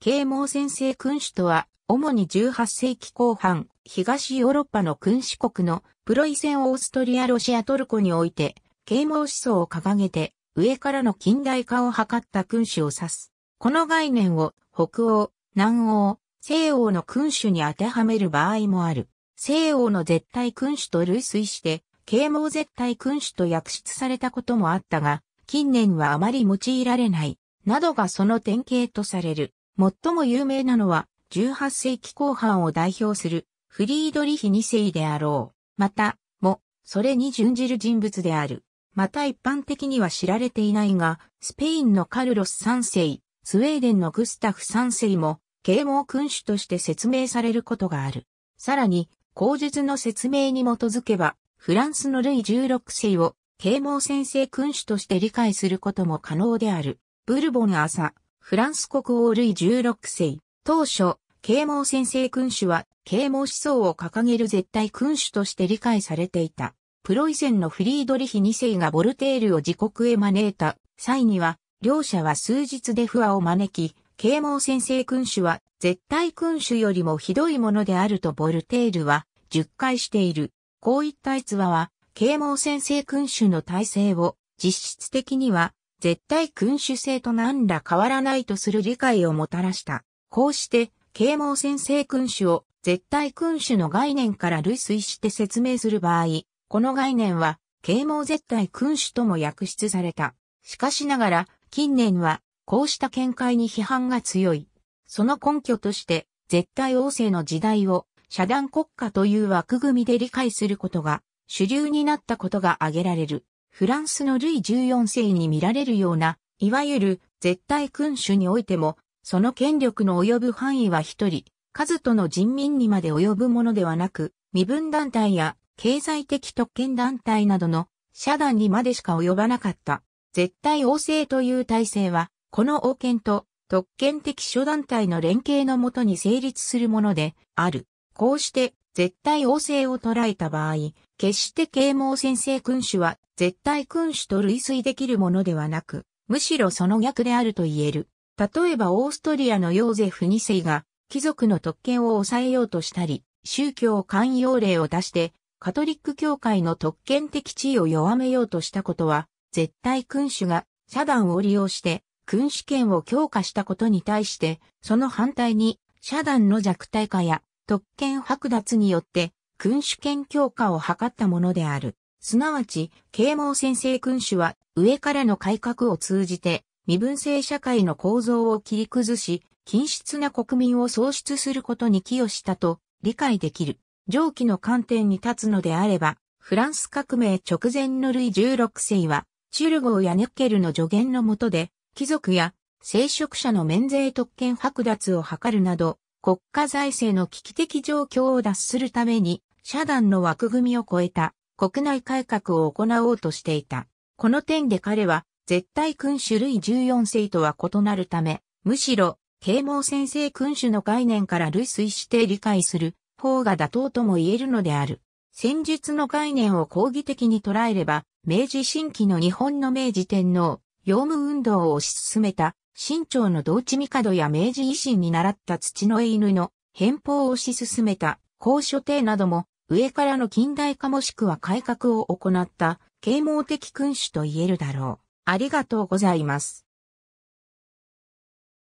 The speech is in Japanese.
啓蒙先生君主とは、主に18世紀後半、東ヨーロッパの君主国のプロイセンオーストリアロシアトルコにおいて、啓蒙思想を掲げて、上からの近代化を図った君主を指す。この概念を北欧、南欧、西欧の君主に当てはめる場合もある。西欧の絶対君主と類推して、啓蒙絶対君主と訳出されたこともあったが、近年はあまり用いられない、などがその典型とされる。最も有名なのは、18世紀後半を代表するフリードリヒ2世であろう。また、も、それに準じる人物である。また一般的には知られていないが、スペインのカルロス3世、スウェーデンのグスタフ3世も、啓蒙君主として説明されることがある。さらに、口述の説明に基づけば、フランスのルイ16世を、啓蒙先生君主として理解することも可能である。ブルボン朝、フランス国王ルイ16世。当初、啓蒙先生君主は、啓蒙思想を掲げる絶対君主として理解されていた。プロイセンのフリードリヒ2世がボルテールを自国へ招いた際には、両者は数日で不和を招き、啓蒙先生君主は絶対君主よりもひどいものであるとボルテールは述回している。こういった逸話は、啓蒙先生君主の体制を実質的には絶対君主制と何ら変わらないとする理解をもたらした。こうして、啓蒙先生君主を絶対君主の概念から類推して説明する場合、この概念は、啓蒙絶対君主とも訳出された。しかしながら、近年は、こうした見解に批判が強い。その根拠として、絶対王政の時代を、遮断国家という枠組みで理解することが、主流になったことが挙げられる。フランスのルイ14世に見られるような、いわゆる絶対君主においても、その権力の及ぶ範囲は一人、数との人民にまで及ぶものではなく、身分団体や経済的特権団体などの社団にまでしか及ばなかった。絶対王政という体制は、この王権と特権的諸団体の連携のもとに成立するものである。こうして絶対王政を捉えた場合、決して啓蒙先生君主は絶対君主と類推できるものではなく、むしろその逆であると言える。例えばオーストリアのヨーゼフ2世が貴族の特権を抑えようとしたり、宗教寛容令を出して、カトリック教会の特権的地位を弱めようとしたことは、絶対君主が遮断を利用して君主権を強化したことに対して、その反対に遮断の弱体化や特権剥奪によって君主権強化を図ったものである。すなわち、啓蒙先生君主は上からの改革を通じて身分制社会の構造を切り崩し、均質な国民を創出することに寄与したと理解できる。上記の観点に立つのであれば、フランス革命直前のルイ16世は、チュルゴーやネッケルの助言のもとで、貴族や聖職者の免税特権剥奪を図るなど、国家財政の危機的状況を脱するために、社団の枠組みを超えた国内改革を行おうとしていた。この点で彼は、絶対君主類14世とは異なるため、むしろ、啓蒙先生君主の概念から類推して理解する方が妥当とも言えるのである。戦術の概念を抗議的に捉えれば、明治新期の日本の明治天皇、用務運動を推し進めた清朝の同地帝や明治維新に習った土の絵犬の変貌を推し進めた高所帝なども上からの近代化もしくは改革を行った啓蒙的君主と言えるだろう。ありがとうございます。